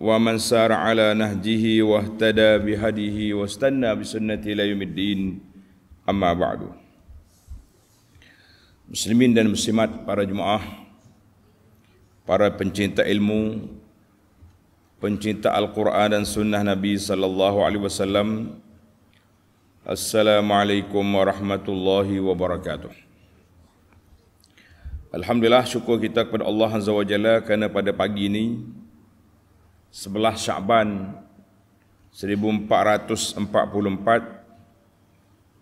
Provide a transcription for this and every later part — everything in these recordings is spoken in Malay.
wa man sar ala nahjihi wa ihtada bi hadihi wa Stanna bi sunnati la yumiddin amma ba'du muslimin dan muslimat para jemaah para pencinta ilmu pencinta al-Quran dan sunnah Nabi sallallahu alaihi wasallam Assalamualaikum warahmatullahi wabarakatuh Alhamdulillah syukur kita kepada Allah Azza wa Jalla kerana pada pagi ini Sebelah Syakban 1444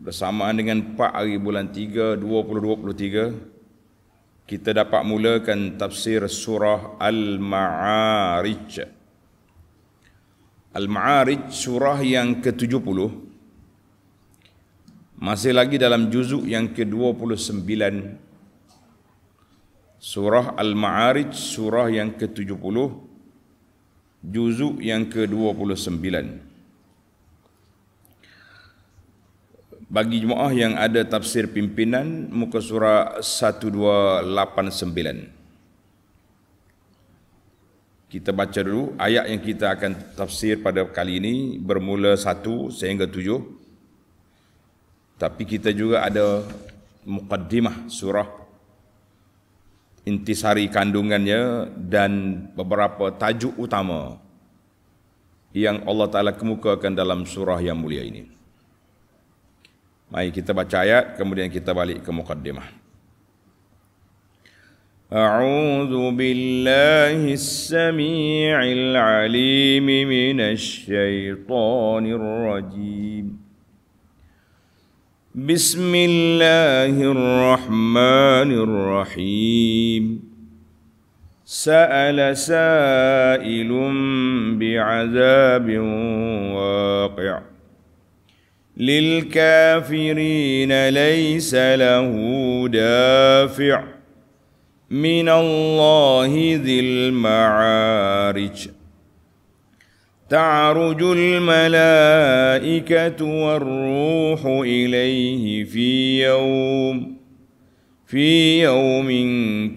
bersamaan dengan 4 hari bulan 3 2023 kita dapat mulakan tafsir surah Al-Ma'arij. Al-Ma'arij surah yang ke-70 masih lagi dalam juzuk yang ke-29 Surah Al-Ma'arij surah yang ke-70 juzuk yang ke-29 bagi jemaah yang ada tafsir pimpinan muka surat 1289 kita baca dulu ayat yang kita akan tafsir pada kali ini bermula 1 sehingga 7 tapi kita juga ada muqaddimah surah 1289 intisari kandungannya dan beberapa tajuk utama yang Allah Ta'ala kemukakan dalam surah yang mulia ini. Mari kita baca ayat, kemudian kita balik ke mukaddimah. أعوذ بالله السميع العليم من shaytanir rajim. بسم الله الرحمن الرحيم سأل سائل بعذاب واقع للكافرين ليس له دافع من الله ذي المعارج تعرج الملائكة والروح إليه في يوم في يوم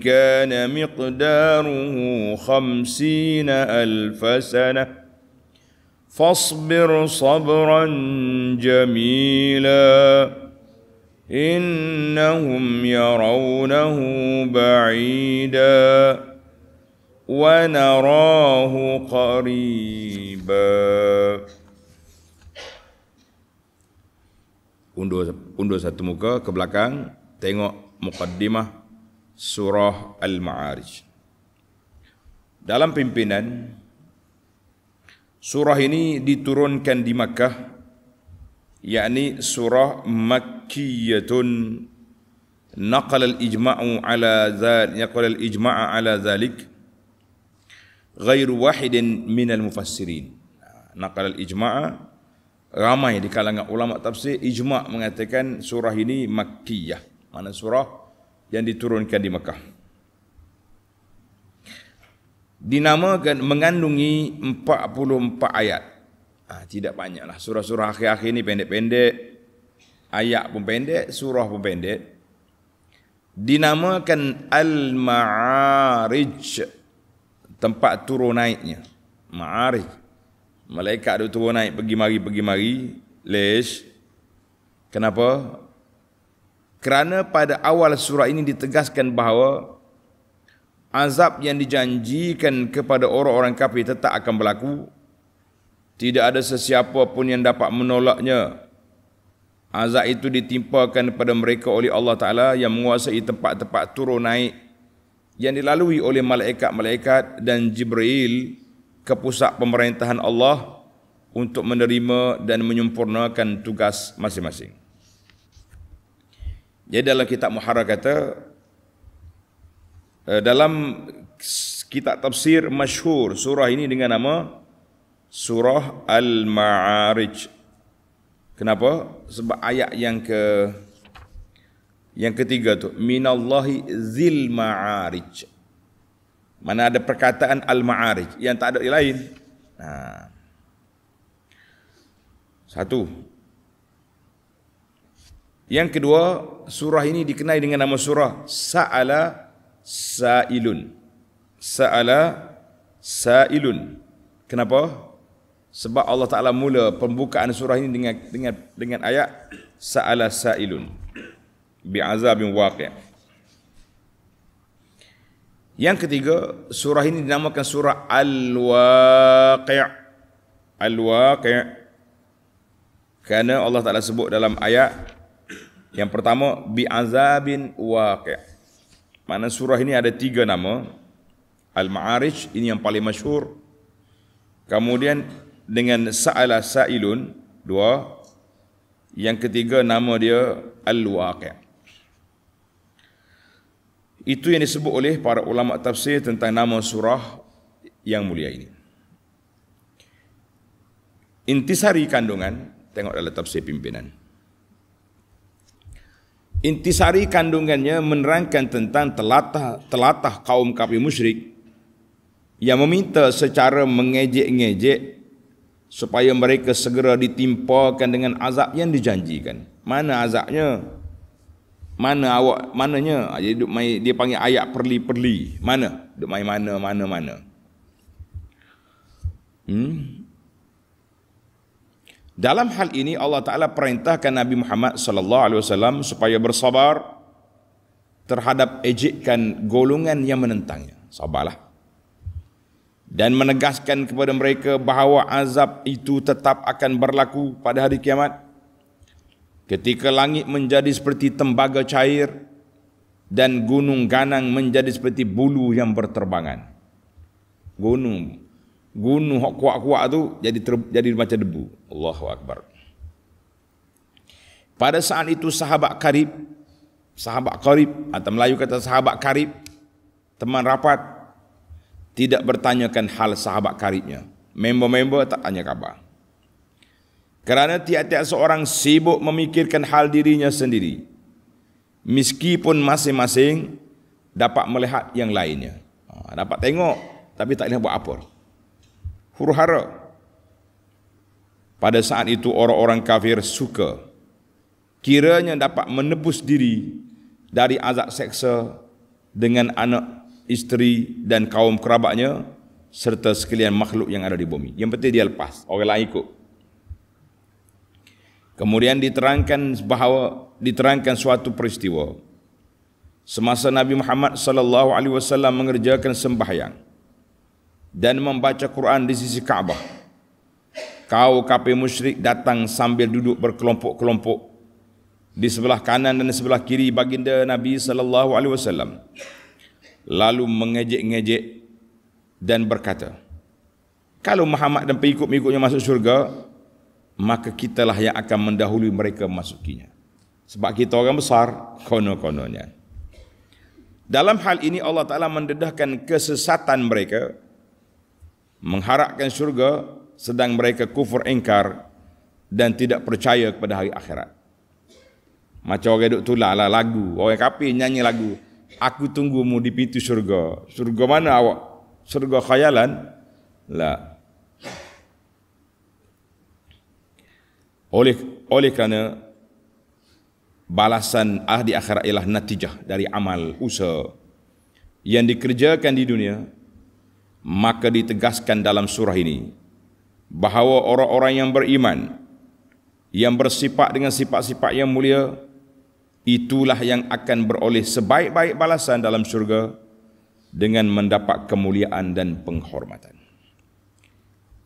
كان مقداره خمسين ألف سنة فاصبر صبرا جميلا إنهم يرونه بعيداً ونراه قريبا undur undur satu muka ke belakang tengok mukaddimah surah al-ma'arij dalam pimpinan surah ini diturunkan di Makkah yakni surah makkiyatun naqala al-ijma'u ala zalik naqala al-ijma'a ala zalik ghairu wahidin minal mufassirin. Naqal al ramai di kalangan ulama tafsir ijma' mengatakan surah ini makkiyah. Mana surah yang diturunkan di Mekah. Dinamakan mengandungi 44 ayat. Ha, tidak banyaklah. Surah-surah akhir-akhir ini pendek-pendek. Ayat pun pendek, surah pun pendek. Dinamakan al Al-Ma'arij tempat turun naiknya. Ma'ari. Malaikat dia turun naik pergi mari pergi mari. Les. Kenapa? Kerana pada awal surah ini ditegaskan bahawa azab yang dijanjikan kepada orang-orang kafir tetap akan berlaku. Tidak ada sesiapa pun yang dapat menolaknya. Azab itu ditimpakan kepada mereka oleh Allah Ta'ala yang menguasai tempat-tempat turun naik yang dilalui oleh malaikat-malaikat dan Jibril ke pusat pemerintahan Allah untuk menerima dan menyempurnakan tugas masing-masing. Jadi dalam kitab Muharrar kata eh, dalam kitab tafsir masyhur surah ini dengan nama surah Al-Ma'arij. Kenapa? Sebab ayat yang ke yang ketiga tu minallahi zil ma'arij. Mana ada perkataan al ma'arij yang tak ada yang lain. Nah. Ha. Satu. Yang kedua, surah ini dikenali dengan nama surah Sa'ala Sa'ilun. Sa'ala Sa'ilun. Kenapa? Sebab Allah Taala mula pembukaan surah ini dengan dengan dengan ayat Sa'ala Sa'ilun. Bi azabin waqi' Yang ketiga, surah ini dinamakan surah Al-Waqi' Al-Waqi' Kerana Allah Ta'ala sebut dalam ayat Yang pertama, bi azabin waqi' Mana surah ini ada tiga nama Al-Ma'arij, ini yang paling masyhur. Kemudian dengan Sa'ala Sa'ilun, dua. Yang ketiga nama dia Al-Waqi'. Itu yang disebut oleh para ulama tafsir tentang nama surah yang mulia ini. Intisari kandungan, tengok dalam tafsir pimpinan. Intisari kandungannya menerangkan tentang telatah, telatah kaum kafir musyrik yang meminta secara mengejek-ngejek supaya mereka segera ditimpakan dengan azab yang dijanjikan. Mana azabnya? mana awak mananya ah, jadi duk main dia panggil ayat perli-perli mana duk main mana mana mana hmm dalam hal ini Allah Taala perintahkan Nabi Muhammad sallallahu alaihi wasallam supaya bersabar terhadap ejekan golongan yang menentangnya sabarlah dan menegaskan kepada mereka bahawa azab itu tetap akan berlaku pada hari kiamat ketika langit menjadi seperti tembaga cair dan gunung ganang menjadi seperti bulu yang berterbangan. Gunung gunung hok kuat-kuat tu jadi ter, jadi macam debu. Allahu akbar. Pada saat itu sahabat karib sahabat karib atau Melayu kata sahabat karib teman rapat tidak bertanyakan hal sahabat karibnya. Member-member tak tanya khabar kerana tiap-tiap seorang sibuk memikirkan hal dirinya sendiri meskipun masing-masing dapat melihat yang lainnya ha, dapat tengok tapi tak boleh buat apa huru-hara pada saat itu orang-orang kafir suka kiranya dapat menebus diri dari azab seksa dengan anak isteri dan kaum kerabatnya serta sekalian makhluk yang ada di bumi yang penting dia lepas orang lain ikut Kemudian diterangkan bahawa diterangkan suatu peristiwa semasa Nabi Muhammad sallallahu alaihi wasallam mengerjakan sembahyang dan membaca Quran di sisi Kaabah. Kau kafir musyrik datang sambil duduk berkelompok-kelompok di sebelah kanan dan di sebelah kiri baginda Nabi sallallahu alaihi wasallam. Lalu mengejek-ngejek dan berkata, "Kalau Muhammad dan pengikut-pengikutnya masuk syurga, maka kitalah yang akan mendahului mereka masukinya. Sebab kita orang besar, konon kononya Dalam hal ini Allah Ta'ala mendedahkan kesesatan mereka, mengharapkan syurga, sedang mereka kufur ingkar dan tidak percaya kepada hari akhirat. Macam orang duduk tulah lah lagu, orang kapi nyanyi lagu. Aku tunggumu di pintu syurga. Syurga mana awak? Syurga khayalan? Lah, oleh oleh kerana balasan ah di akhirat ialah natijah dari amal usaha yang dikerjakan di dunia maka ditegaskan dalam surah ini bahawa orang-orang yang beriman yang bersifat dengan sifat-sifat yang mulia itulah yang akan beroleh sebaik-baik balasan dalam syurga dengan mendapat kemuliaan dan penghormatan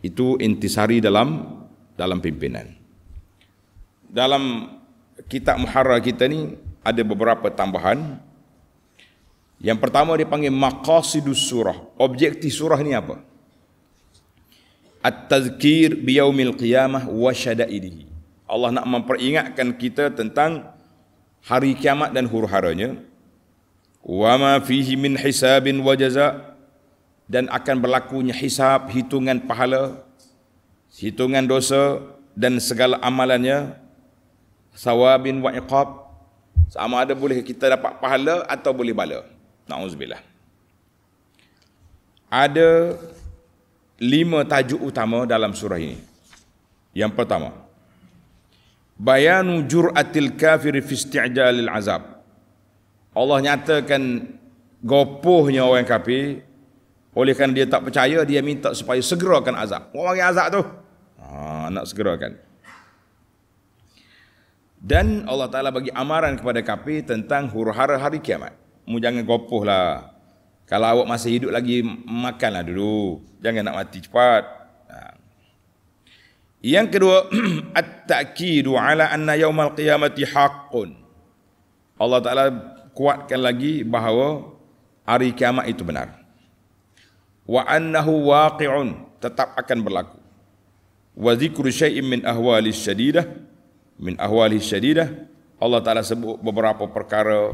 itu intisari dalam dalam pimpinan dalam kitab muharra kita ni ada beberapa tambahan yang pertama dipanggil maqasidus surah objektif surah ni apa at-tazkir bi yaumil qiyamah wa syada'idihi Allah nak memperingatkan kita tentang hari kiamat dan huru-haranya wa ma fihi min hisabin wa jazaa' dan akan berlakunya hisab hitungan pahala hitungan dosa dan segala amalannya sawabin wa iqab sama ada boleh kita dapat pahala atau boleh bala naudzubillah ada lima tajuk utama dalam surah ini yang pertama bayanu juratil kafir fi isti'jalil azab Allah nyatakan gopohnya orang kafir oleh kerana dia tak percaya dia minta supaya segerakan azab. Orang yang azab tu. Ha, nak segerakan. Dan Allah Ta'ala bagi amaran kepada kapi tentang huru-hara hari kiamat. Mu jangan gopoh lah. Kalau awak masih hidup lagi, makanlah dulu. Jangan nak mati cepat. Ha. Yang kedua, At-ta'kidu ala anna yawmal qiyamati haqqun. Allah Ta'ala kuatkan lagi bahawa hari kiamat itu benar. Wa annahu waqi'un tetap akan berlaku. Wa zikru syai'in min ahwalis syadidah min ahwali syadidah Allah Ta'ala sebut beberapa perkara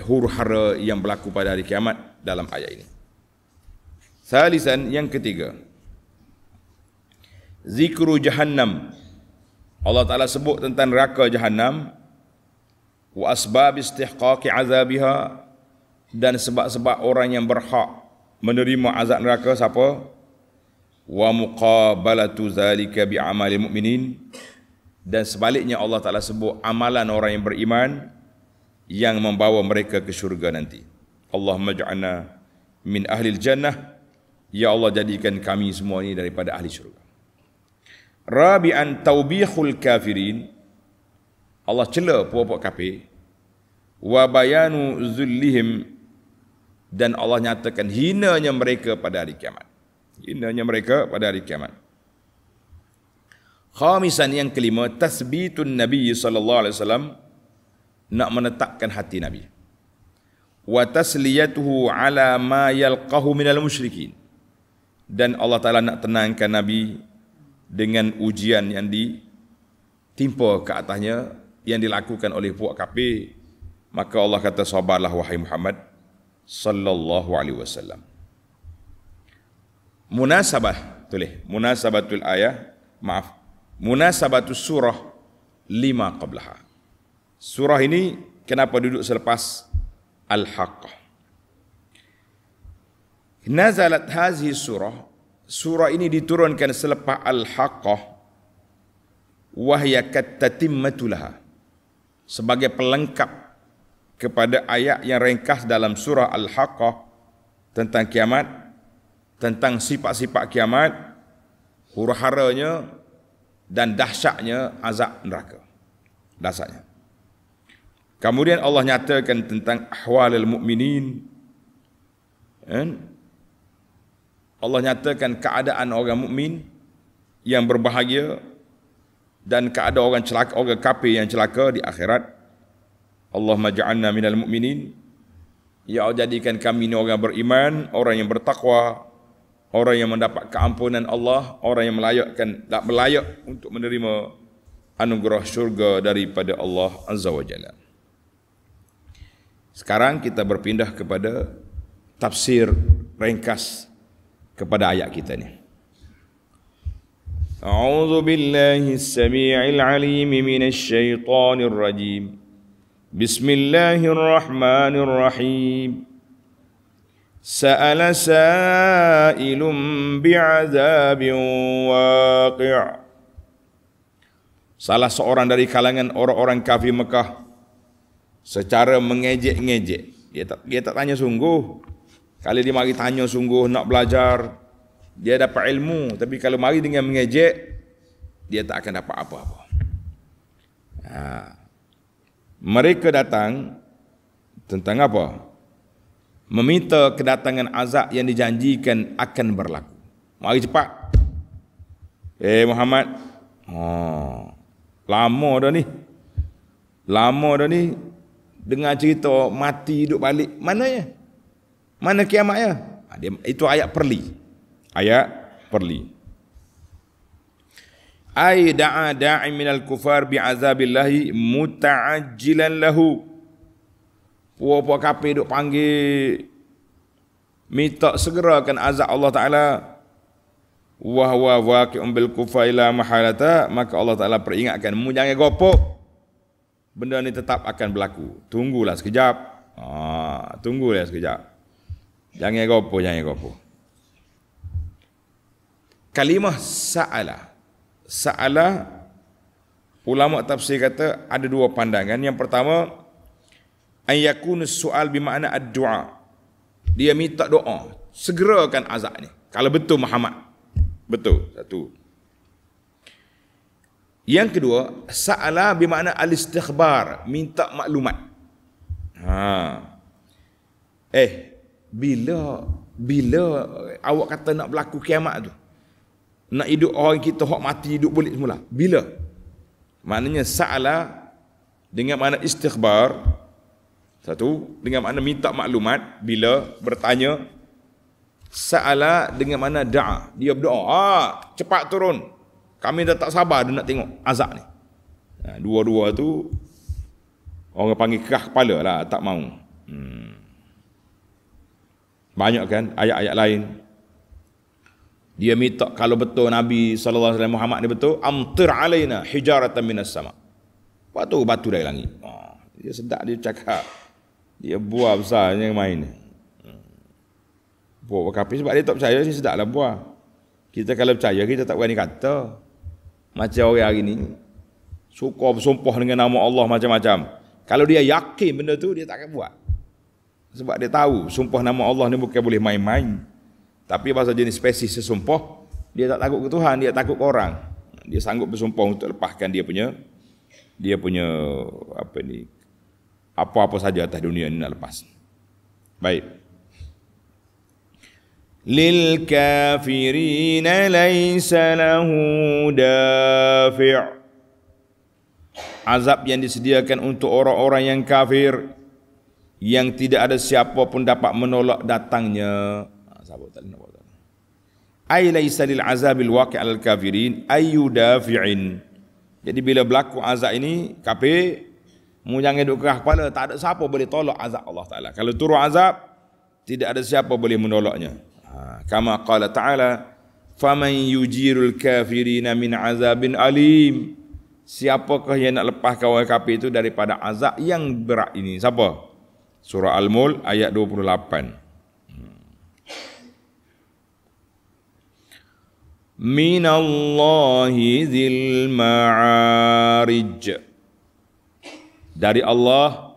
hurhara yang berlaku pada hari kiamat dalam ayat ini salisan yang ketiga zikru jahannam Allah Ta'ala sebut tentang neraka jahannam wa asbab istihqaqi azabiha dan sebab-sebab orang yang berhak menerima azab neraka siapa wa muqabalatu zalika bi amali mu'minin dan sebaliknya Allah Taala sebut amalan orang yang beriman yang membawa mereka ke syurga nanti. Allah maj'alna min ahli jannah. Ya Allah jadikan kami semua ini daripada ahli syurga. Rabi'an taubihul kafirin. Allah cela puak-puak kafir. Wa bayanu zullihim dan Allah nyatakan hinanya mereka pada hari kiamat. Hinanya mereka pada hari kiamat. Khamisan yang kelima tasbitun Nabi sallallahu alaihi wasallam nak menetapkan hati Nabi. Wa tasliyatuhu ala ma yalqahu minal musyrikin. Dan Allah Taala nak tenangkan Nabi dengan ujian yang ditimpa ke atasnya yang dilakukan oleh puak kafir. Maka Allah kata sabarlah wahai Muhammad sallallahu alaihi wasallam. Munasabah tulis munasabatul ayah maaf munasabatu surah lima qablaha. Surah ini kenapa duduk selepas al-haqqah. Nazalat hazi surah, surah ini diturunkan selepas al-haqqah wahya katatimmatulaha sebagai pelengkap kepada ayat yang ringkas dalam surah al-haqqah tentang kiamat tentang sifat-sifat kiamat huru-haranya dan dahsyatnya azab neraka. Dahsyatnya. Kemudian Allah nyatakan tentang ahwalul mukminin. Kan? Allah nyatakan keadaan orang mukmin yang berbahagia dan keadaan orang celaka orang kafir yang celaka di akhirat. Ya Allah majalna minal mukminin. Ya jadikan kami ni orang beriman, orang yang bertakwa, orang yang mendapat keampunan Allah, orang yang melayakkan tak melayak untuk menerima anugerah syurga daripada Allah Azza wa Jalla. Sekarang kita berpindah kepada tafsir ringkas kepada ayat kita ini. أعوذ billahi السميع العليم من الشيطان الرجيم بسم الله الرحمن سأل سائل بعذاب واقع Salah seorang dari kalangan orang-orang kafir Mekah secara mengejek-ngejek. Dia tak, dia tak tanya sungguh. Kali dia mari tanya sungguh nak belajar, dia dapat ilmu. Tapi kalau mari dengan mengejek, dia tak akan dapat apa-apa. Ha. Mereka datang tentang apa? meminta kedatangan azab yang dijanjikan akan berlaku. Mari cepat. Eh Muhammad. Oh. Lama dah ni. Lama dah ni dengar cerita mati hidup balik. mana ya, Mana kiamat ya? Ah, itu ayat perli. Ayat perli. Ai da'a da'i minal kufar bi azabillahi muta'ajjilan lahu. Puak-puak kapi duk panggil minta segerakan azab Allah Taala Wah wah waqi'un bil kufa ila mahalata maka Allah Taala peringatkan mu jangan gopoh benda ni tetap akan berlaku tunggulah sekejap ha tunggulah sekejap jangan gopoh jangan gopoh kalimah sa'ala sa'ala ulama tafsir kata ada dua pandangan yang pertama Ayakun soal bima'na adua dia minta doa segerakan azab ni kalau betul Muhammad betul satu yang kedua sa'ala bima'na al minta maklumat ha eh bila bila awak kata nak berlaku kiamat tu nak hidup orang kita hok mati hidup balik semula bila maknanya sa'ala dengan mana istikhbar satu, dengan mana minta maklumat bila bertanya Sa'ala dengan mana doa Dia berdoa. Ah, cepat turun. Kami dah tak sabar nak tengok azab ni. Ha, dua-dua tu orang panggil kerah kepala lah. Tak mau. Hmm. Banyak kan ayat-ayat lain. Dia minta kalau betul Nabi SAW Muhammad ni betul. Amtir alaina hijaratan minas sama. Batu, batu dari langit. Oh, dia sedap dia cakap dia buah besarnya main ni. Buah kapi sebab dia tak percaya ni sedaklah buah. Kita kalau percaya kita tak berani kata. Macam orang hari ni suka bersumpah dengan nama Allah macam-macam. Kalau dia yakin benda tu dia tak akan buat. Sebab dia tahu sumpah nama Allah ni bukan boleh main-main. Tapi pasal jenis spesies sesumpah dia tak takut ke Tuhan, dia takut ke orang. Dia sanggup bersumpah untuk lepaskan dia punya dia punya apa ni apa-apa saja atas dunia ini nak lepas. Baik. Lil kafirin laisa lahu dafi' Azab yang disediakan untuk orang-orang yang kafir yang tidak ada siapa pun dapat menolak datangnya. Ah, Sabar tadi nak buat. Ai laisa lil azabil waqi' al kafirin ayu dafi'in. Jadi bila berlaku azab ini kafir Mu jangan duduk kerah kepala, tak ada siapa boleh tolak azab Allah Ta'ala. Kalau turun azab, tidak ada siapa boleh menolaknya. Ha, kama qala Ta'ala, فَمَنْ يُجِيرُ الْكَافِرِينَ مِنْ عَزَابٍ عَلِيمٍ Siapakah yang nak lepaskan orang kafir itu daripada azab yang berat ini? Siapa? Surah Al-Mul ayat 28. مِنَ اللَّهِ ذِي الْمَعَارِجِ dari Allah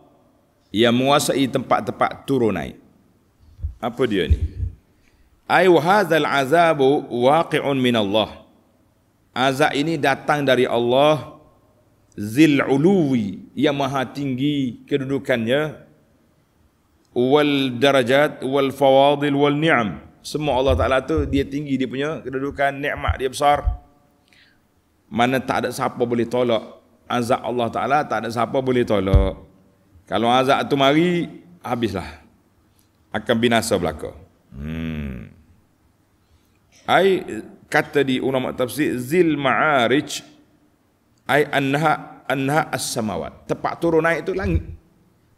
yang menguasai tempat-tempat turun naik. Apa dia ni? Ai wa hadzal azabu waqi'un min Allah. Azab ini datang dari Allah zil uluwi yang maha tinggi kedudukannya wal darajat wal fawadil wal ni'am. Semua Allah Taala tu dia tinggi dia punya kedudukan nikmat dia besar. Mana tak ada siapa boleh tolak azab Allah Ta'ala tak ada siapa boleh tolak. Kalau azab tu mari, habislah. Akan binasa belaka. Hmm. Ay, kata di ulama tafsir, zil ma'arij, ay anha, anha as-samawat. Tepat turun naik tu langit.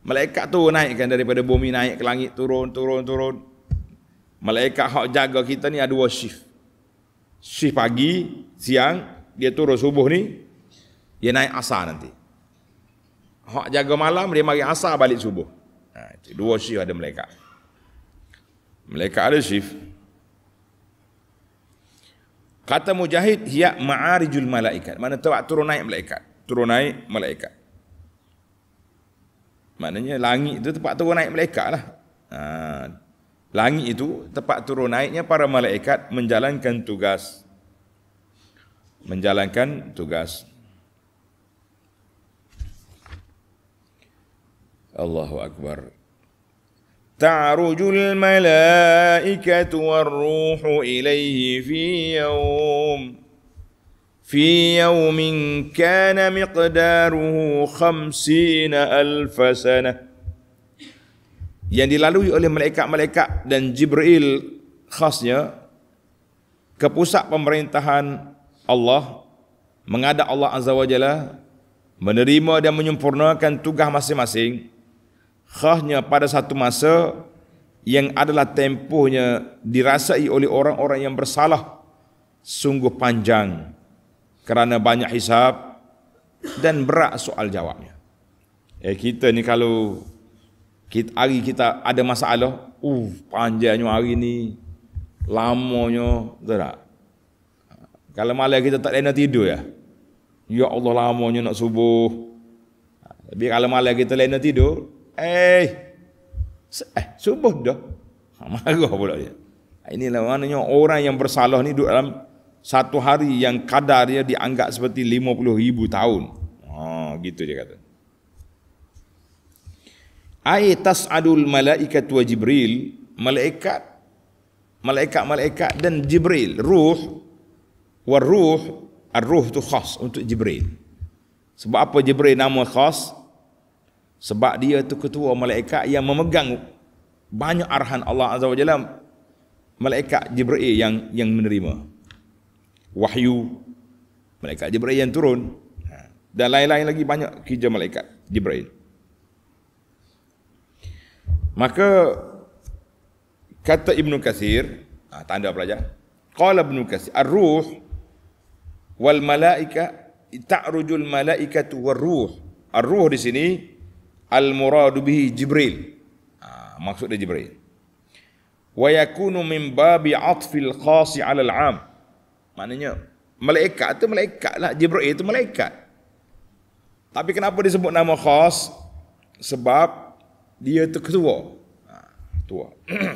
Malaikat turun naik kan daripada bumi naik ke langit, turun, turun, turun. Malaikat hak jaga kita ni ada dua shift. Shift pagi, siang, dia turun subuh ni, dia naik asar nanti. Hak jaga malam dia mari asar balik subuh. Ha, itu dua shift ada mereka. Mereka ada syif. Kata Mujahid hiya ma'arijul malaikat. Mana tempat turun naik malaikat. Turun naik malaikat. Maknanya langit itu tempat turun naik malaikat lah. Ha, langit itu tempat turun naiknya para malaikat Menjalankan tugas. Menjalankan tugas. Allahu Akbar. Ta'rujul malaikatu warruhu ilaihi fi yawm. Fi yawmin kana miqdaruhu khamsina alfasana. Yang dilalui oleh malaikat-malaikat dan Jibril khasnya ke pusat pemerintahan Allah mengada Allah Azza wa Jalla menerima dan menyempurnakan tugas masing-masing khahnya pada satu masa yang adalah tempohnya dirasai oleh orang-orang yang bersalah sungguh panjang kerana banyak hisap dan berat soal jawabnya. Eh kita ni kalau kita, hari kita ada masalah, uh panjangnya hari ni, lamanya, betul tak? Kalau malam kita tak lena tidur ya. Ya Allah lamanya nak subuh. Tapi kalau malam kita lena tidur, Eh, eh subuh dah. Ha, marah pula dia. Ha, inilah maknanya orang yang bersalah ni duduk dalam satu hari yang kadar dia dianggap seperti 50 ribu tahun. Ha, gitu dia kata. Ayat tas'adul malaikat wa jibril, malaikat, malaikat-malaikat dan jibril, ruh, war ruh, tu khas untuk jibril. Sebab apa jibril nama khas? Sebab dia tu ketua malaikat yang memegang banyak arahan Allah Azza wa Jalla malaikat Jibril yang yang menerima wahyu malaikat Jibril yang turun ha. dan lain-lain lagi banyak kerja malaikat Jibril. Maka kata Ibnu Katsir, ah, tanda pelajar. Qala Ibnu Katsir, "Ar-ruh wal malaika ta'rujul malaikatu war-ruh." Ar-ruh di sini al muradu bihi jibril ha, maksud dia jibril wa yakunu min babi atfil khasi ala al am maknanya malaikat tu malaikat lah. jibril tu malaikat tapi kenapa disebut nama khas sebab dia tu ketua ha, ah, tua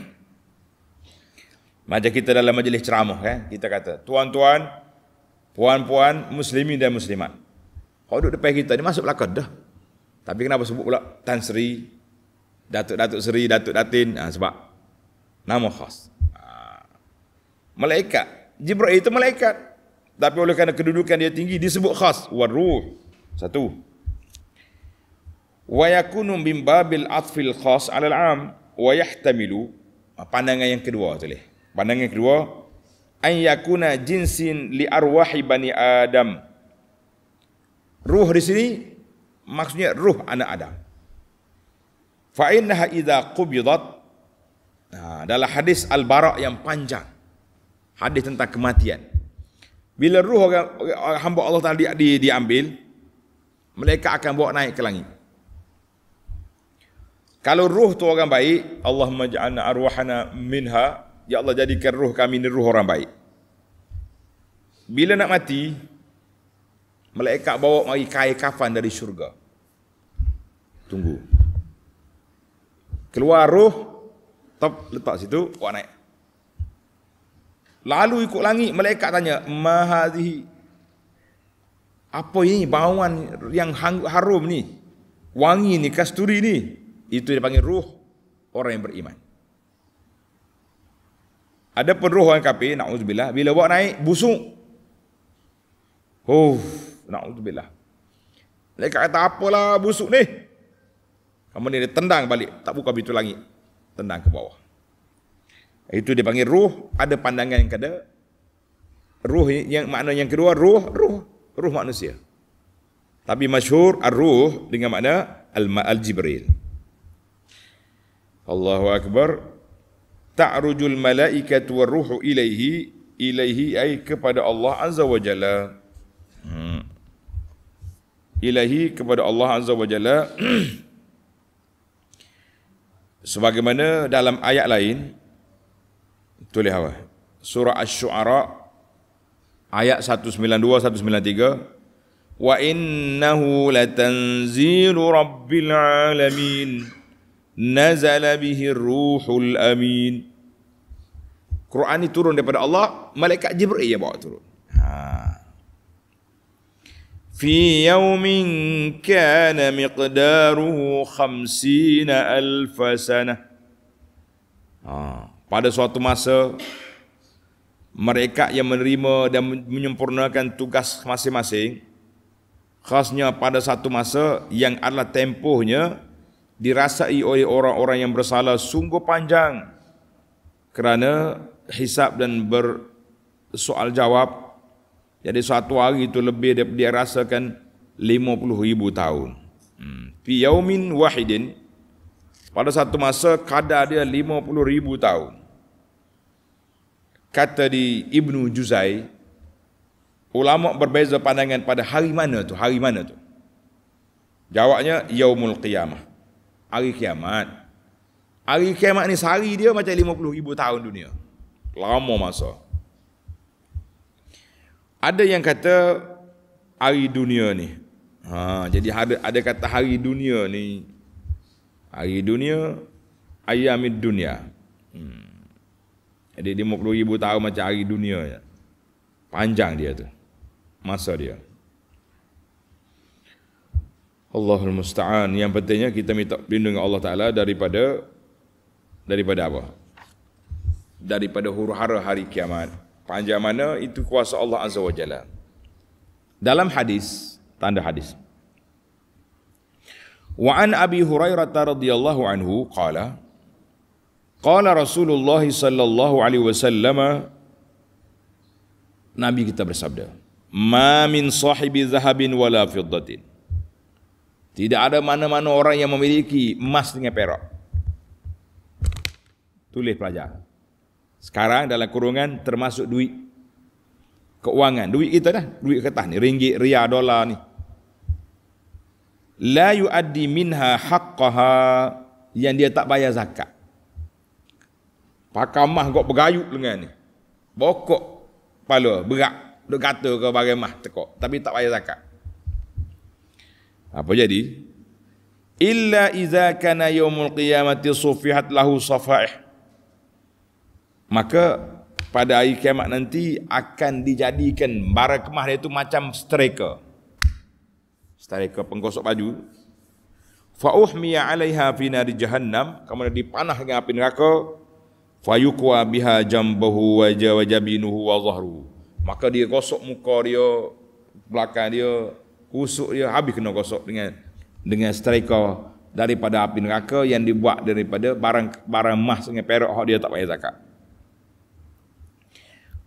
macam kita dalam majlis ceramah kan kita kata tuan-tuan puan-puan muslimin dan muslimat kalau duduk depan kita ni masuk belakang dah tapi kenapa sebut pula Tan Sri, Datuk-Datuk Sri, Datuk Datin? Ha, sebab nama khas. Ha. Malaikat. Jibril itu malaikat. Tapi oleh kerana kedudukan dia tinggi, disebut khas. Waruh. Satu. Wa yakunu min babil athfil khas alal am wa yahtamilu ah, pandangan yang kedua tu leh. Pandangan yang kedua an yakuna jinsin li arwahi bani adam. Ruh di sini maksudnya ruh anak Adam. Fa innaha idza qubidat. Nah, dalam hadis al barak yang panjang. Hadis tentang kematian. Bila ruh hamba Allah tadi di, diambil, mereka akan bawa naik ke langit. Kalau ruh tu orang baik, Allah ja'alna arwahana minha, ya Allah jadikan ruh kami ni ruh orang baik. Bila nak mati, malaikat bawa mari kain kafan dari syurga. Tunggu. Keluar roh, top letak situ, awak naik. Lalu ikut langit, malaikat tanya, Mahadihi, apa ini bauan yang harum ni? Wangi ni, kasturi ni? Itu dipanggil ruh orang yang beriman. Ada pun ruh orang kafir, na'udzubillah, bila awak naik, busuk. Oh, na'udzubillah. Mereka kata, apalah busuk ni? Kemudian dia tendang balik, tak buka pintu langit, tendang ke bawah. Itu dia panggil ruh, ada pandangan yang kata ruh yang makna yang kedua ruh, ruh, ruh manusia. Tapi masyur ar-ruh dengan makna al-ma'al Jibril. Allahu akbar. Ta'rujul malaikat war-ruhu ilaihi ilaihi ai kepada Allah azza wa jalla. Hmm. Ilahi kepada Allah azza wa jalla. sebagaimana dalam ayat lain tulis apa surah asy-syu'ara ayat 192 193 wa innahu latanzilu rabbil alamin nazala bihi ruhul amin Quran ini turun daripada Allah malaikat Jibril yang bawa turun في يوم كان مقداره خمسين ألف سنة pada suatu masa mereka yang menerima dan menyempurnakan tugas masing-masing khasnya pada satu masa yang adalah tempohnya dirasai oleh orang-orang yang bersalah sungguh panjang kerana hisap dan bersoal jawab jadi satu hari itu lebih dia, dia rasakan 50 ribu tahun. Hmm. Fi hmm. yaumin wahidin, pada satu masa kadar dia 50 ribu tahun. Kata di Ibnu Juzai, ulama berbeza pandangan pada hari mana tu, hari mana tu. Jawabnya, yaumul qiyamah. Hari kiamat. Hari kiamat ni sehari dia macam 50 ribu tahun dunia. Lama masa. Lama masa. Ada yang kata hari dunia ni. Ha, jadi ada, ada kata hari dunia ni. Hari dunia, ayam dunia. Hmm. Jadi 50,000 tahun macam hari dunia. Panjang dia tu. Masa dia. Allahul Musta'an. Yang pentingnya kita minta lindung Allah Ta'ala daripada daripada apa? Daripada huru-hara hari kiamat panjang mana itu kuasa Allah Azza wa Jalla. Dalam hadis, tanda hadis. Wa an Abi Hurairah radhiyallahu anhu qala Qala Rasulullah sallallahu alaihi wasallam Nabi kita bersabda, "Ma min sahibi zahabin wala fiddatin." Tidak ada mana-mana orang yang memiliki emas dengan perak. Tulis pelajar. Sekarang dalam kurungan termasuk duit keuangan. Duit kita dah, duit kertas ni, ringgit, ria, dolar ni. La yuaddi minha haqqaha yang dia tak bayar zakat. Pakai mah kau bergayut dengan ni. Bokok kepala berat. Duk kata ke bagai mah tekok. Tapi tak bayar zakat. Apa jadi? Illa iza kana yawmul qiyamati sufihat lahu safaih maka pada hari kiamat nanti akan dijadikan bara kemah dia itu macam striker striker penggosok baju fa'uhmiya alaiha fi nari jahannam kemudian dipanah dengan api neraka fayuqwa biha jambahu wajah wajabinuhu wa zahru maka dia gosok muka dia belakang dia kusuk dia habis kena gosok dengan dengan striker daripada api neraka yang dibuat daripada barang barang emas dengan perak yang dia tak payah zakat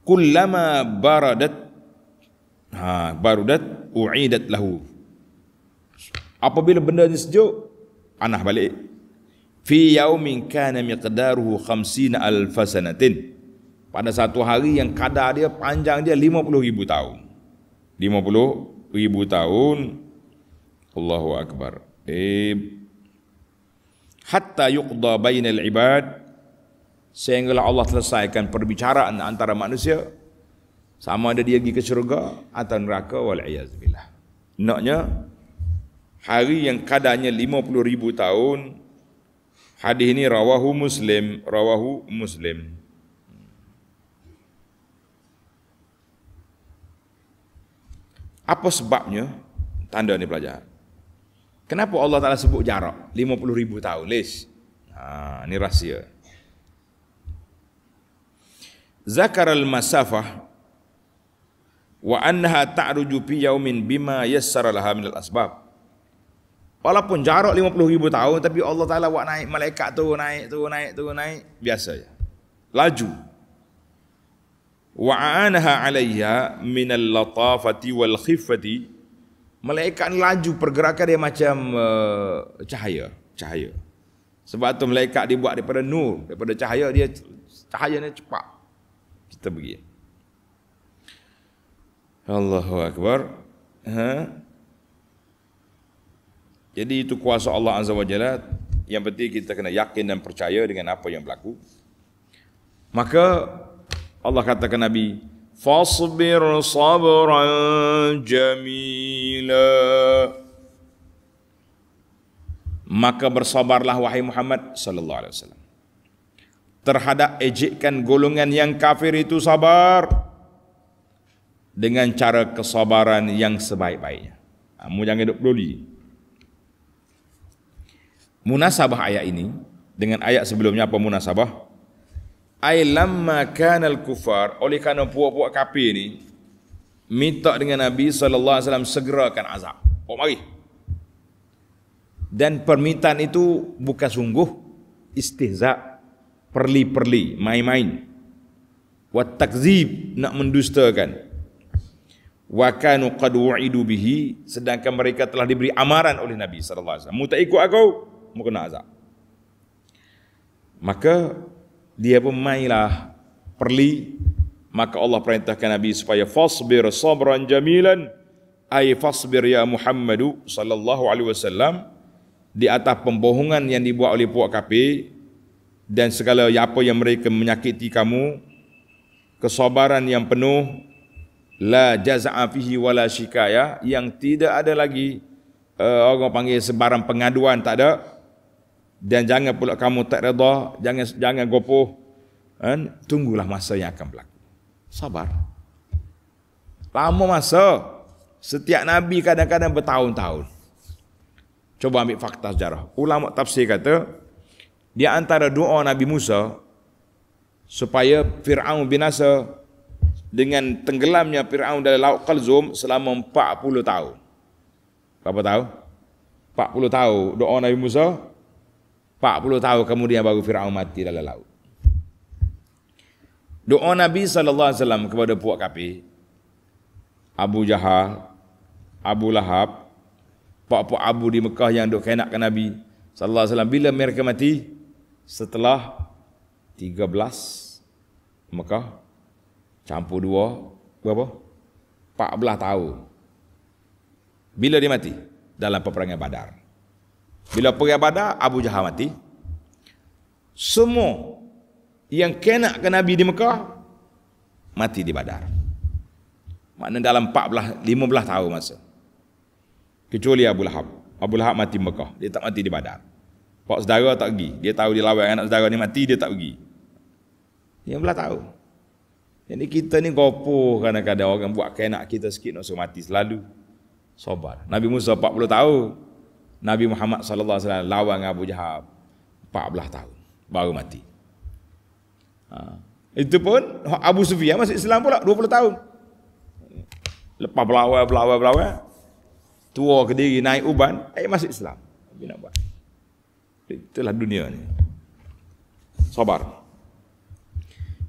kullama baradat ha barudat uidat lahu apabila benda ni sejuk panah balik fi yaumin kana miqdaruhu 50 alf sanatin pada satu hari yang kadar dia panjang dia 50000 tahun 50000 tahun Allahu akbar eh hatta yuqda bainal ibad sehinggalah Allah selesaikan perbicaraan antara manusia sama ada dia pergi ke syurga atau neraka wal iazbillah naknya hari yang kadarnya ribu tahun hadis ini rawahu muslim rawahu muslim apa sebabnya tanda ni pelajar kenapa Allah Taala sebut jarak ribu tahun les ha rahsia Zakar al Masafah, wa anha ta'ruju fi yaumin bima yassara laha min al-asbab walaupun jarak 50000 tahun tapi Allah Taala buat naik malaikat tu naik tu naik tu naik biasa ya, laju wa anha alayya min al-latafati wal khiffati malaikat ni laju pergerakan dia macam uh, cahaya cahaya sebab tu malaikat dibuat daripada nur daripada cahaya dia cahaya ni cepat kita pergi. Allahu Akbar. Ha? Jadi itu kuasa Allah Azza wa Jalla. Yang penting kita kena yakin dan percaya dengan apa yang berlaku. Maka Allah kata ke Nabi, Fasbir sabran jamila. Maka bersabarlah wahai Muhammad sallallahu alaihi wasallam terhadap ejekan golongan yang kafir itu sabar dengan cara kesabaran yang sebaik-baiknya. Kamu ha, jangan duduk peduli. Munasabah ayat ini dengan ayat sebelumnya apa munasabah? Ai lamma kanal kufar oleh kerana puak-puak kafir ini minta dengan Nabi sallallahu alaihi wasallam segerakan azab. Oh mari. Dan permintaan itu bukan sungguh istihza' perli-perli, main-main. Wa takzib nak mendustakan. Wa kanu qad wa'idu bihi sedangkan mereka telah diberi amaran oleh Nabi sallallahu alaihi wasallam. Mu tak ikut aku, ah mu kena azab. Maka dia pun mainlah perli maka Allah perintahkan Nabi supaya fasbir sabran jamilan ay fasbir ya Muhammadu sallallahu alaihi wasallam di atas pembohongan yang dibuat oleh puak kafir dan segala yang apa yang mereka menyakiti kamu kesabaran yang penuh la jaza'a fihi wala shikaya yang tidak ada lagi uh, orang panggil sebarang pengaduan tak ada dan jangan pula kamu tak reda jangan jangan gopoh kan tunggulah masa yang akan berlaku sabar lama masa setiap nabi kadang-kadang bertahun-tahun cuba ambil fakta sejarah ulama tafsir kata di antara doa Nabi Musa supaya Firaun binasa dengan tenggelamnya Firaun dari Laut Qalzum selama 40 tahun. Berapa tahun? 40 tahun doa Nabi Musa 40 tahun kemudian baru Firaun mati dalam laut. Doa Nabi sallallahu alaihi wasallam kepada puak kapi Abu Jahal, Abu Lahab, puak-puak Abu di Mekah yang duk kenak ke Nabi sallallahu alaihi wasallam bila mereka mati, setelah 13 maka campur dua berapa 14 tahun bila dia mati dalam peperangan badar bila peperangan badar Abu Jahal mati semua yang kena ke Nabi di Mekah mati di badar makna dalam 14 15 tahun masa kecuali Abu Lahab Abu Lahab mati di Mekah dia tak mati di badar Pak saudara tak pergi. Dia tahu dia lawan anak saudara ni mati, dia tak pergi. Dia pula tahu. Jadi kita ni gopoh, kadang-kadang orang buat kenak kita sikit nak mati selalu. Sobat. Nabi Musa 40 tahun. Nabi Muhammad saw. alaihi lawan dengan Abu Jahab 14 tahun baru mati. Ha. Itu pun Abu Sufyan masuk Islam pula 20 tahun. Lepas berlawan berlawan berlawan tua kediri naik uban, eh masuk Islam. Bina buat. Itulah dunia ni. Sabar.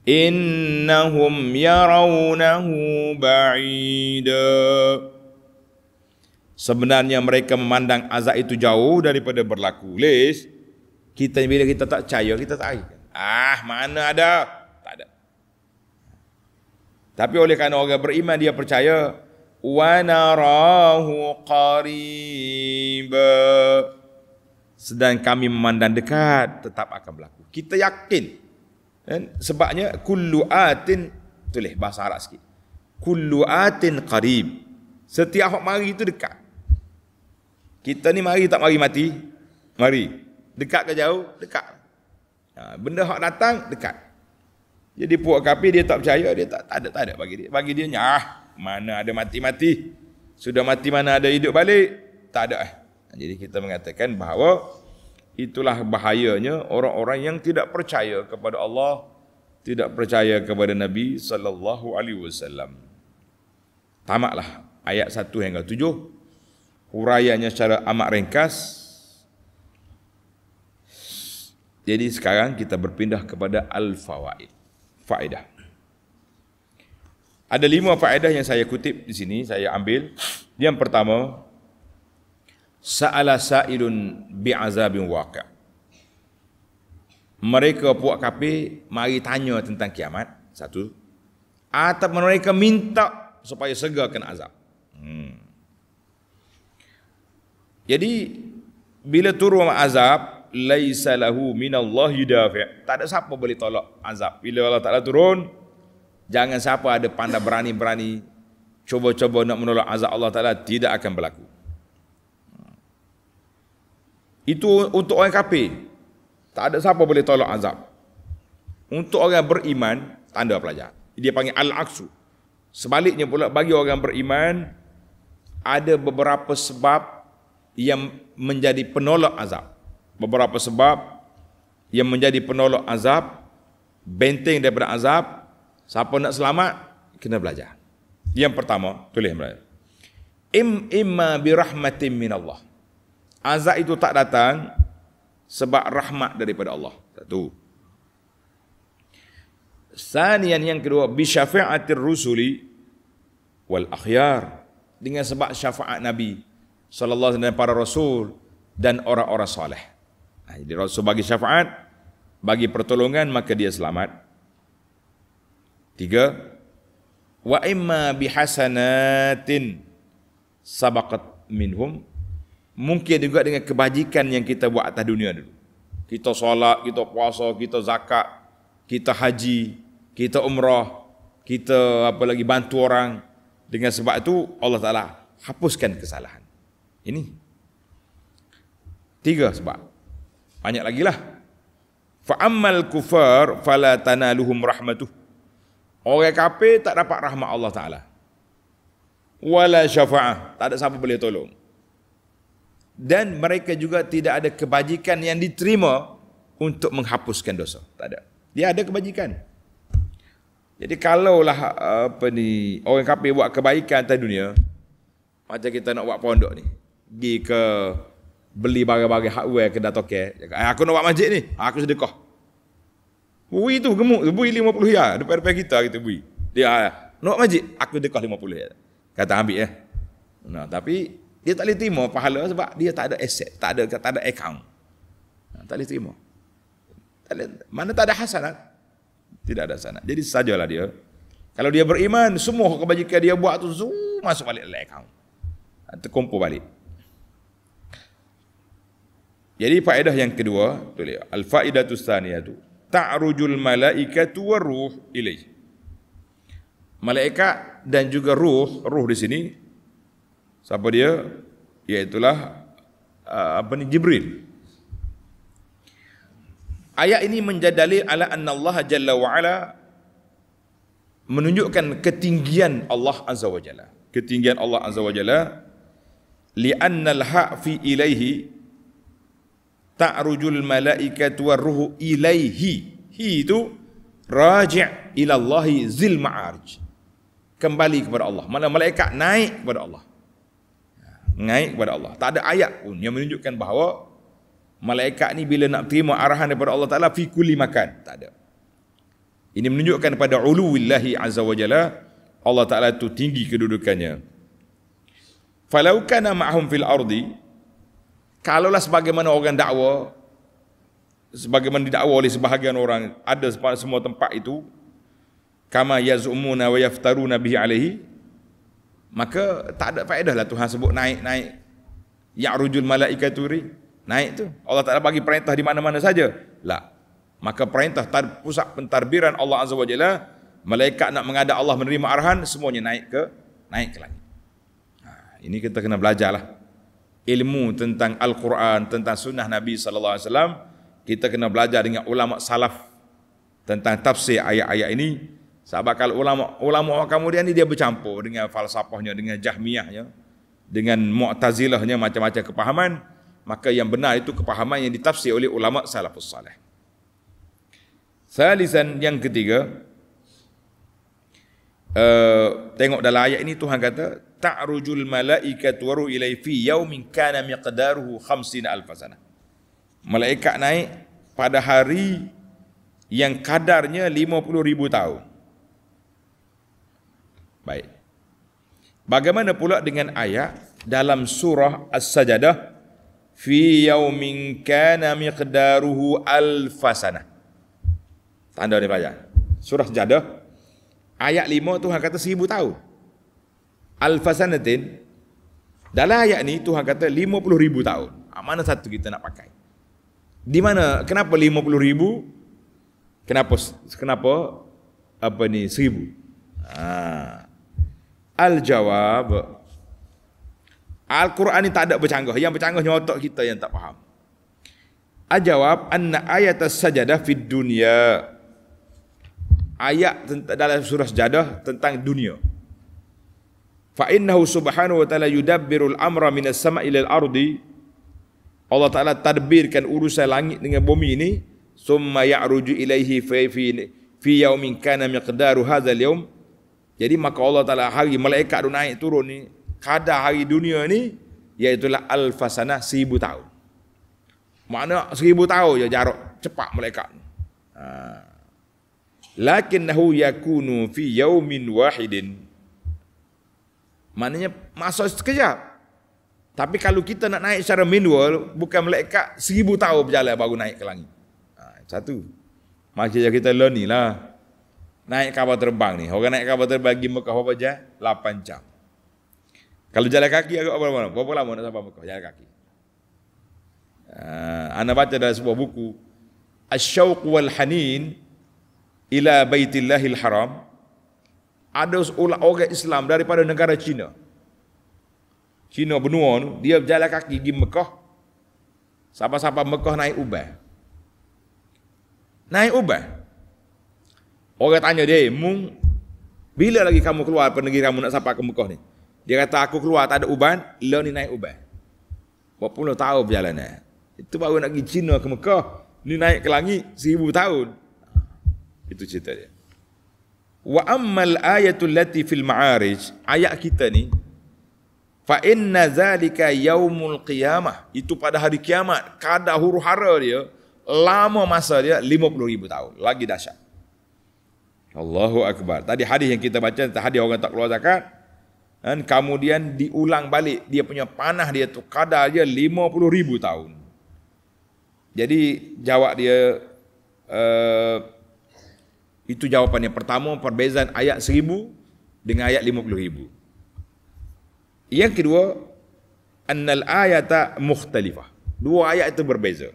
Innahum yarawnahu ba'ida. Sebenarnya mereka memandang azab itu jauh daripada berlaku. Lis, kita bila kita tak percaya, kita tak air. Ah, mana ada? Tak ada. Tapi oleh kerana orang beriman, dia percaya. وَنَرَاهُ قَرِيبًا sedang kami memandang dekat tetap akan berlaku. Kita yakin. Kan? Sebabnya kullu atin tulis bahasa Arab sikit. Kullu atin qarib. Setiap hok mari itu dekat. Kita ni mari tak mari mati. Mari. Dekat ke jauh? Dekat. Ha, benda hok datang dekat. Jadi puak kapi dia tak percaya dia tak, tak ada tak ada bagi dia. Bagi dia nyah mana ada mati-mati. Sudah mati mana ada hidup balik? Tak ada. Eh. Jadi kita mengatakan bahawa itulah bahayanya orang-orang yang tidak percaya kepada Allah, tidak percaya kepada Nabi sallallahu alaihi wasallam. Tamatlah ayat 1 hingga 7. Huraiannya secara amat ringkas. Jadi sekarang kita berpindah kepada al-fawaid. Faedah. Ada lima faedah yang saya kutip di sini, saya ambil. Yang pertama, sa'ala sa'ilun bi'azabin waqa' mereka puak kafir mari tanya tentang kiamat satu atap mereka minta supaya segerkan azab hmm. jadi bila turun azab laisa lahu minallahi dafi' tak ada siapa boleh tolak azab bila Allah Taala turun jangan siapa ada pandai berani-berani cuba-cuba nak menolak azab Allah Taala tidak akan berlaku itu untuk orang kafir. Tak ada siapa boleh tolak azab. Untuk orang beriman, tanda pelajar. Dia panggil al-aksu. Sebaliknya pula bagi orang beriman, ada beberapa sebab yang menjadi penolak azab. Beberapa sebab yang menjadi penolak azab, benteng daripada azab, siapa nak selamat, kena belajar. Yang pertama, tulis belajar. Im imma birahmatin minallah. Allah azab itu tak datang sebab rahmat daripada Allah. Satu. Sanian yang kedua, bi syafa'atir rusuli wal akhyar dengan sebab syafaat Nabi sallallahu alaihi wasallam dan para rasul dan orang-orang soleh. Jadi rasul bagi syafaat, bagi pertolongan maka dia selamat. Tiga, wa imma bi hasanatin sabaqat minhum mungkin juga dengan kebajikan yang kita buat atas dunia dulu. Kita solat, kita puasa, kita zakat, kita haji, kita umrah, kita apa lagi bantu orang. Dengan sebab itu Allah Ta'ala hapuskan kesalahan. Ini. Tiga sebab. Banyak lagi lah. Fa'amal kufar fala luhum rahmatuh. Orang kafir tak dapat rahmat Allah Ta'ala. Wala syafa'ah. Tak ada siapa boleh tolong dan mereka juga tidak ada kebajikan yang diterima untuk menghapuskan dosa. Tak ada. Dia ada kebajikan. Jadi kalaulah apa ni orang kafir buat kebaikan atas dunia macam kita nak buat pondok ni. Gi ke beli barang-barang hardware ke Dato' Care. Eh, aku nak buat masjid ni. Ah, aku sedekah. Bui tu gemuk tu. lima puluh ya. Depan-depan kita kita bui. Dia ah, nak buat masjid. Aku sedekah lima puluh ya. Kata ambil ya. Nah, tapi dia tak boleh terima pahala sebab dia tak ada aset, tak ada tak ada account. Ha, tak boleh terima. Tak boleh, mana tak ada hasanat? Tidak ada hasanat. Jadi sajalah dia. Kalau dia beriman, semua kebajikan dia buat tu zoom masuk balik dalam account. Ha, terkumpul balik. Jadi faedah yang kedua, tulis al-faedah tu tsaniyatu. Ta'rujul malaikatu war ruh ilaih. Malaikat dan juga ruh, ruh di sini Siapa dia? Iaitulah ah, apa ni Jibril. Ayat ini menjadali ala anna Allah jalla wa ala menunjukkan ketinggian Allah azza wa jalla. Ketinggian Allah azza wa jalla li anna al haq fi ilaihi ta'rujul malaikatu war ruhu ilaihi. Hi itu raji' ila Allahi zil ma'arij. Kembali kepada Allah. Mana malaikat naik kepada Allah ngai kepada Allah. Tak ada ayat pun yang menunjukkan bahawa malaikat ni bila nak terima arahan daripada Allah Taala fi kulli makan. Tak ada. Ini menunjukkan kepada uluwillahi azza Wajalla Allah Taala tu tinggi kedudukannya. Falau kana ma'hum fil ardi kalaulah sebagaimana orang dakwa sebagaimana didakwa oleh sebahagian orang ada semua tempat itu kama yazumuna wa yaftaruna bihi alaihi maka tak ada faedah lah Tuhan sebut naik-naik ya'rujul malaikaturi naik tu Allah tak ada bagi perintah di mana-mana saja lah maka perintah tar, pusat pentadbiran Allah Azza Wajalla Jalla malaikat nak mengada Allah menerima arahan semuanya naik ke naik ke langit ha, ini kita kena belajar lah ilmu tentang Al-Quran tentang sunnah Nabi sallallahu alaihi wasallam kita kena belajar dengan ulama salaf tentang tafsir ayat-ayat ini sebab kalau ulama ulama kemudian ni dia bercampur dengan falsafahnya, dengan jahmiahnya, dengan mu'tazilahnya macam-macam kepahaman, maka yang benar itu kepahaman yang ditafsir oleh ulama salafus salih. Salisan yang ketiga, uh, tengok dalam ayat ini Tuhan kata, ta'rujul malaikat waru ilai fi yaumin kana miqdaruhu khamsina alfasana. Malaikat naik pada hari yang kadarnya 50 ribu tahun. Baik. Bagaimana pula dengan ayat dalam surah As-Sajdah fi yaumin kana miqdaruhu alfasana. Tanda ni pelajar. Surah Sajdah ayat lima Tuhan kata seribu tahun. Alfasanatin dalam ayat ni Tuhan kata lima puluh ribu tahun. Ah, mana satu kita nak pakai? Di mana? Kenapa lima puluh ribu? Kenapa kenapa apa ni seribu? Ah. Al-jawab Al-Quran ni tak ada bercanggah. Yang bercanggahnya otak kita yang tak faham. Al-jawab anna ayat as-sajadah fid dunia, Ayat dalam surah sajadah tentang dunia. Fa innahu subhanahu wa ta'ala yudabbirul amra minas sama'i lil ardi. Allah Ta'ala tadbirkan urusan langit dengan bumi ini summa ya'ruju ilaihi fi fi yaumin kana miqdaru hadzal yaum jadi maka Allah Ta'ala hari malaikat tu naik turun ni, kadar hari dunia ni, iaitu lah al-fasanah seribu tahun. Makna seribu tahun je jarak cepat malaikat ni. Ha. Lakinnahu yakunu fi yaumin wahidin. Maknanya masa sekejap. Tapi kalau kita nak naik secara manual, bukan malaikat seribu tahun berjalan baru naik ke langit. Ha, satu. Macam kita learn ni lah naik kapal terbang ni. Orang naik kapal terbang pergi Mekah berapa jam? 8 jam. Kalau jalan kaki agak berapa lama? Berapa lama nak sampai Mekah jalan kaki? Uh, anda baca dalam sebuah buku Asyauq wal Hanin ila Baitillahil Haram. Ada ulah orang Islam daripada negara Cina. Cina benua tu, dia jalan kaki pergi Mekah. sapa sampai Mekah naik ubah. Naik ubah. Orang tanya dia, "Mung bila lagi kamu keluar pergi kamu nak sampai ke Mekah ni?" Dia kata, "Aku keluar tak ada uban, lo ni naik uban." Berapa puluh tahun perjalanan. Eh. Itu baru nak pergi Cina ke Mekah, ni naik ke langit seribu tahun. Itu cerita dia. Wa ammal ayatul lati fil ma'arij, ayat kita ni fa inna zalika yaumul qiyamah. Itu pada hari kiamat, kadar huru hara dia, lama masa dia ribu tahun, lagi dahsyat. Allahu Akbar. Tadi hadis yang kita baca, hadis orang tak keluar zakat. Dan kemudian diulang balik, dia punya panah dia tu kadar dia 50 ribu tahun. Jadi jawab dia, uh, itu jawapan yang pertama, perbezaan ayat seribu dengan ayat lima puluh ribu. Yang kedua, annal ayata mukhtalifah. Dua ayat itu berbeza.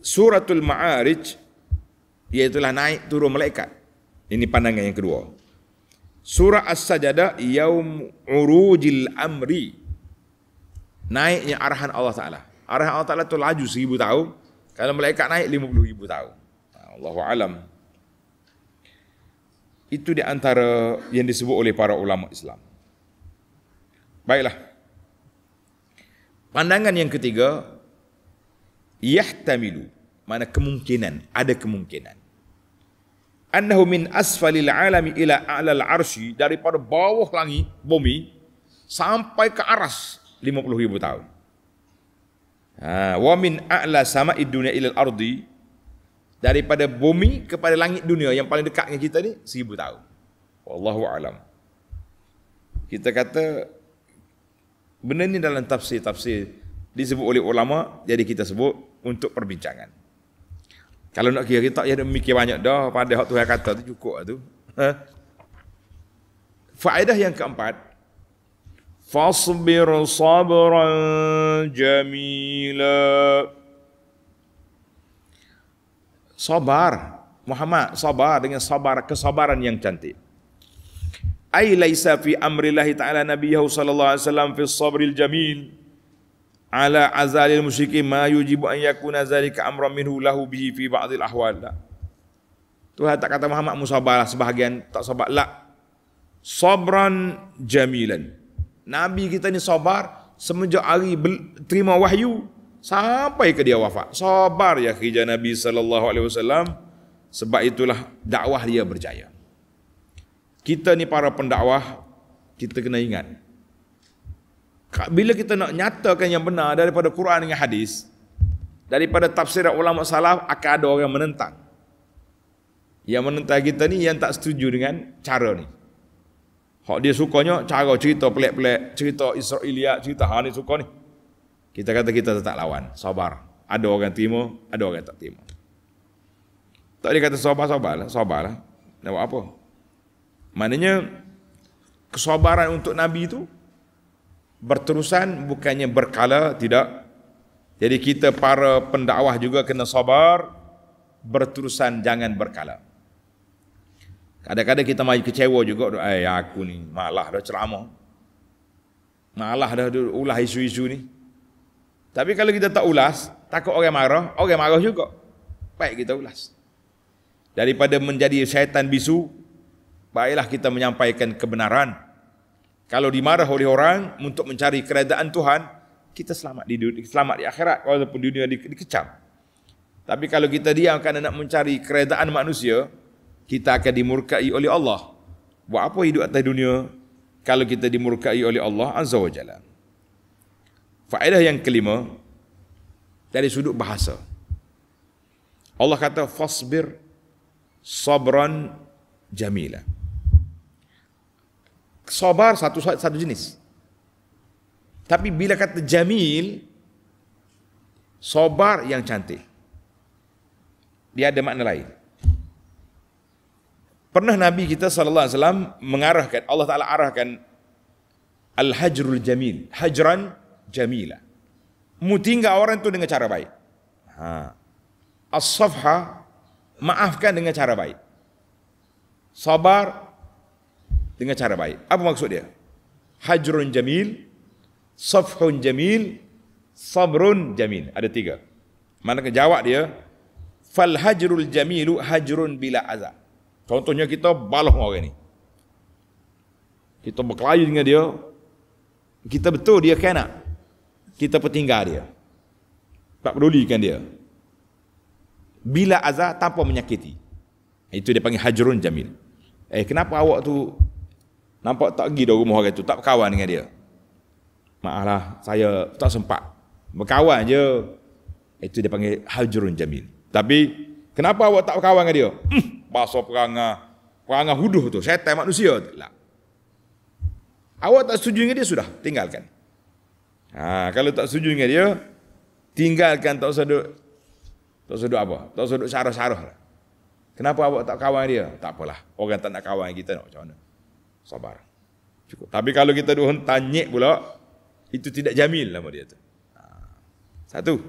Suratul Ma'arij itulah naik turun malaikat. Ini pandangan yang kedua. Surah As-Sajadah yaum urujil amri. Naiknya arahan Allah Taala. Arahan Allah Taala tu laju 1000 tahun. Kalau malaikat naik lima puluh 50000 tahun. Allahu alam. Itu di antara yang disebut oleh para ulama Islam. Baiklah. Pandangan yang ketiga yahtamilu mana kemungkinan ada kemungkinan annahu min asfalil alami ila a'lal arsy daripada bawah langit bumi sampai ke aras 50000 tahun. Ha wa min a'la sama'id dunia ila al-ardi daripada bumi kepada langit dunia yang paling dekat dengan kita ni 1000 tahun. Wallahu alam. Kita kata benda ni dalam tafsir-tafsir disebut oleh ulama jadi kita sebut untuk perbincangan. Kalau nak kira kita yang mikir banyak dah pada hak Tuhan kata tu cukup lah tu. Ha? Faedah yang keempat Fasbir sabran jamila Sabar Muhammad sabar dengan sabar kesabaran yang cantik Ai laisa fi amrillahi ta'ala nabiyahu sallallahu alaihi wasallam fi sabril jamil ala azalil musyrikin ma yujibu an yakuna zalika amran minhu lahu bihi fi ba'dil ahwal Tuhan tak kata Muhammad musabalah sebahagian tak sabar lah sabran jamilan Nabi kita ni sabar semenjak hari terima wahyu sampai ke dia wafat sabar ya khija Nabi sallallahu alaihi wasallam sebab itulah dakwah dia berjaya kita ni para pendakwah kita kena ingat bila kita nak nyatakan yang benar daripada Quran dengan hadis daripada tafsir ulama salaf akan ada orang yang menentang yang menentang kita ni yang tak setuju dengan cara ni hak dia sukanya cara cerita pelik-pelik cerita Israelia cerita hal ni suka ni kita kata kita tetap lawan sabar ada orang yang terima ada orang tak terima tak dia kata sabar-sabarlah sabarlah nak buat apa maknanya kesabaran untuk nabi itu berterusan bukannya berkala tidak jadi kita para pendakwah juga kena sabar berterusan jangan berkala kadang-kadang kita mai kecewa juga eh aku ni malah dah ceramah malah dah ulah isu-isu ni tapi kalau kita tak ulas takut orang marah orang marah juga baik kita ulas daripada menjadi syaitan bisu baiklah kita menyampaikan kebenaran kalau dimarah oleh orang untuk mencari keredaan Tuhan, kita selamat di dunia, selamat di akhirat walaupun di dunia di, dikecam. Tapi kalau kita diam karena nak mencari keredaan manusia, kita akan dimurkai oleh Allah. Buat apa hidup atas dunia kalau kita dimurkai oleh Allah Azza wa Jalla. Faedah yang kelima dari sudut bahasa. Allah kata fasbir sabran jamilah sabar satu satu jenis. Tapi bila kata jamil, sabar yang cantik. Dia ada makna lain. Pernah Nabi kita sallallahu alaihi wasallam mengarahkan Allah Taala arahkan al-hajrul jamil, hajran jamila. Mutingga orang itu dengan cara baik. Ha. As-safha maafkan dengan cara baik. Sabar dengan cara baik. Apa maksud dia? Hajrun jamil, safhun jamil, sabrun jamil. Ada tiga. Mana ke jawab dia? Fal hajrul jamilu hajrun bila azab. Contohnya kita balong orang ni. Kita berkelahi dengan dia. Kita betul dia kena. Kan kita pertinggal dia. Tak pedulikan dia. Bila azab tanpa menyakiti. Itu dia panggil hajrun jamil. Eh kenapa awak tu Nampak tak pergi dah rumah orang tu, tak berkawan dengan dia. Maaflah, saya tak sempat. Berkawan je, itu dia panggil Hajrun Jamil. Tapi, kenapa awak tak berkawan dengan dia? Hmm, bahasa perangah, perangah huduh tu, syaitan manusia. Tak. Lah. Awak tak setuju dengan dia, sudah, tinggalkan. Ha, kalau tak setuju dengan dia, tinggalkan tak usah duduk, tak usah duduk apa, tak usah duduk syarah-syarah. Lah. Kenapa awak tak kawan dengan dia? Tak apalah, orang tak nak kawan kita, nak macam mana sabar. Cukup. Tapi kalau kita dah tanya pula, itu tidak jamil nama dia tu. Ah. Satu.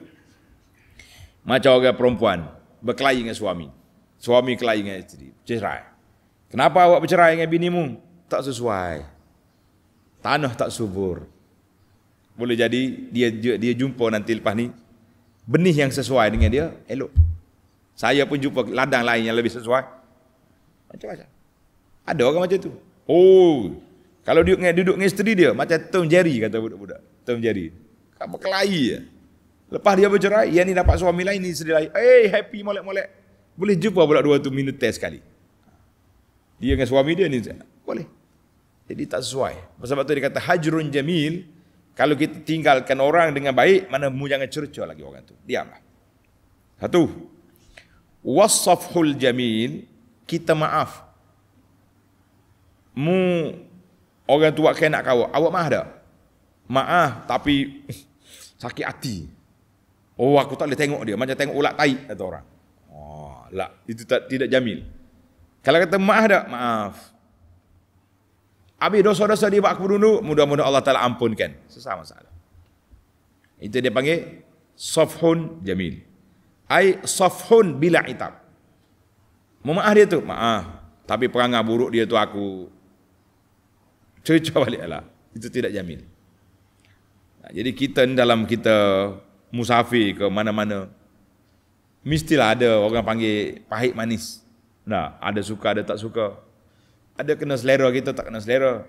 Macam orang perempuan berkelahi dengan suami. Suami kelahi dengan isteri. Cerai. Kenapa awak bercerai dengan binimu? Tak sesuai. Tanah tak subur. Boleh jadi dia dia jumpa nanti lepas ni benih yang sesuai dengan dia, elok. Saya pun jumpa ladang lain yang lebih sesuai. Macam-macam. Ada orang macam tu. Oh, kalau duduk dengan, duduk dengan isteri dia, macam Tom Jerry kata budak-budak. Tom Jerry. Kau berkelahi ya. Lepas dia bercerai, yang ni dapat suami lain, ni isteri lain. Eh, hey, happy molek-molek. Boleh jumpa pula dua tu minit test sekali. Dia dengan suami dia ni, boleh. Jadi tak sesuai. Sebab tu dia kata, hajrun jamil, kalau kita tinggalkan orang dengan baik, mana mu jangan cerca lagi orang tu. Diamlah. Satu, wasafhul jamil, kita maaf mu orang tua kena nak kau. Awak maaf ada? Maaf tapi sakit hati. Oh aku tak boleh tengok dia macam tengok ulat tai kata orang. Oh, lah itu tak tidak jamil. Kalau kata maaf ada? Maaf. Habis dosa-dosa dia buat aku dulu, mudah-mudahan Allah Ta'ala ampunkan. Sesama masalah. Itu dia panggil Sofhun Jamil. Ay Sofhun Bila Itab. Memaaf dia tu? Maaf. Tapi perangai buruk dia tu aku cuaca baliklah. Itu tidak jamin. Ha, jadi kita dalam kita musafir ke mana-mana, mestilah ada orang panggil pahit manis. Nah, ada suka, ada tak suka. Ada kena selera kita, tak kena selera.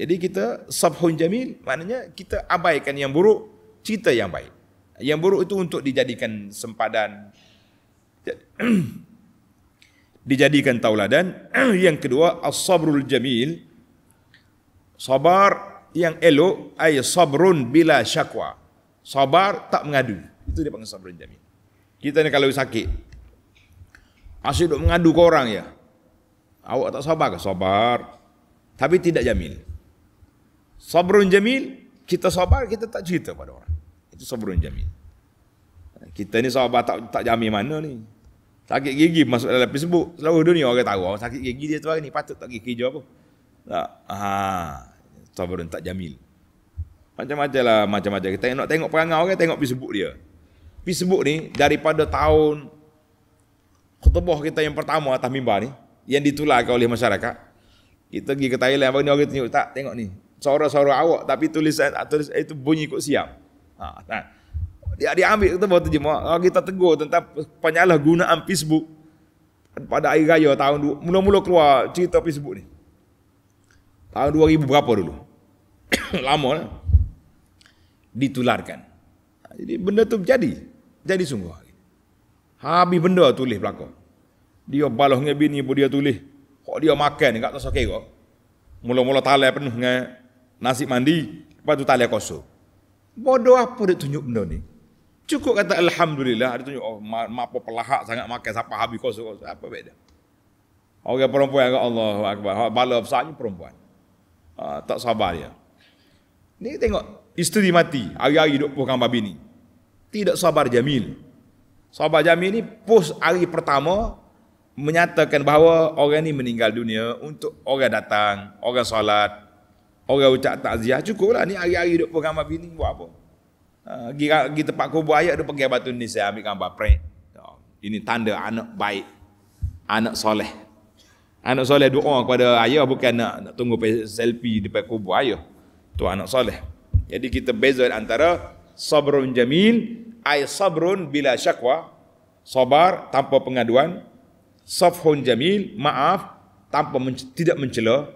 Jadi kita sabhun jamil, maknanya kita abaikan yang buruk, cerita yang baik. Yang buruk itu untuk dijadikan sempadan, dijadikan tauladan. yang kedua, as-sabrul jamil, Sabar yang elok ay sabrun bila syakwa. Sabar tak mengadu. Itu dia panggil sabrun jamin. Kita ni kalau sakit asyik duk mengadu ke orang ya. Awak tak sabar ke? Sabar. Tapi tidak jamin. Sabrun jamil, kita sabar, kita tak cerita pada orang. Itu sabrun jamil. Kita ni sabar tak, tak jamin mana ni. Sakit gigi masuk dalam Facebook, selalu dunia orang tahu. sakit gigi dia tu hari ni, patut tak gigi hijau apa. Tak. Ha. Tawarun tak jamil. Macam-macam lah. Macam-macam. Kita nak tengok perangai orang, tengok Facebook dia. Facebook ni, daripada tahun khutbah kita yang pertama atas mimbar ni, yang ditularkan oleh masyarakat, kita pergi ke Thailand, ni orang tunjuk, tak, tengok ni. Suara-suara awak, tapi tulisan, ah, tulis, itu bunyi kok siap. Ha, tak. Ha. Dia, diambil ambil kita buat terjemah. kita tegur tentang penyalahgunaan Facebook pada air raya tahun dulu, Mula-mula keluar cerita Facebook ni tahun 2000 berapa dulu lama lah ditularkan jadi benda tu jadi jadi sungguh habis benda tulis belakang dia baloh dengan bini pun dia tulis kok dia makan enggak tak sakit kok mula-mula talai penuh dengan nasi mandi lepas tu talai kosong bodoh apa dia tunjuk benda ni cukup kata alhamdulillah dia tunjuk oh, mapo pelahak sangat makan sampai habis kosong apa beda orang perempuan agak Allahu akbar bala besarnya perempuan Ah, tak sabar dia. Ni tengok isteri mati, hari-hari duk pukang babi ni. Tidak sabar Jamil. Sabar Jamil ni pos hari pertama menyatakan bahawa orang ni meninggal dunia untuk orang datang, orang salat, orang ucap takziah cukuplah ni hari-hari duk pukang babi ni buat apa? Ha, pergi, tempat kubur ayat dia pergi batu ni saya ambil gambar prank. Ah, ini tanda anak baik, anak soleh, anak soleh doa kepada ayah bukan nak, nak tunggu selfie depan kubur ayah tu anak soleh jadi kita beza antara sabrun jamil ay sabrun bila syakwa sabar tanpa pengaduan safhun jamil maaf tanpa men- tidak mencela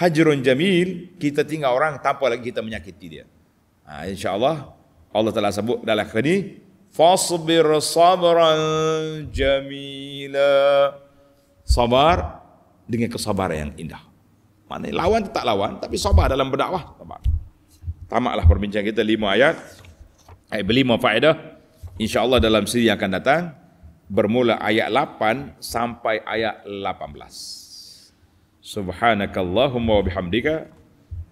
hajrun jamil kita tinggal orang tanpa lagi kita menyakiti dia ha, insyaallah Allah telah sebut dalam kini fasbir sabran jamila sabar dengan kesabaran yang indah. Mana lawan tetap lawan tapi sabar dalam berdakwah. Sabar. Tamatlah perbincangan kita lima ayat. Ayat berlima faedah. InsyaAllah dalam siri yang akan datang. Bermula ayat 8 sampai ayat 18. Subhanakallahumma wa bihamdika.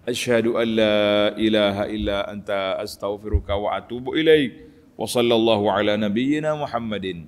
Asyhadu an la ilaha illa anta astaghfiruka wa atubu ilaih. Wa sallallahu ala nabiyyina Muhammadin.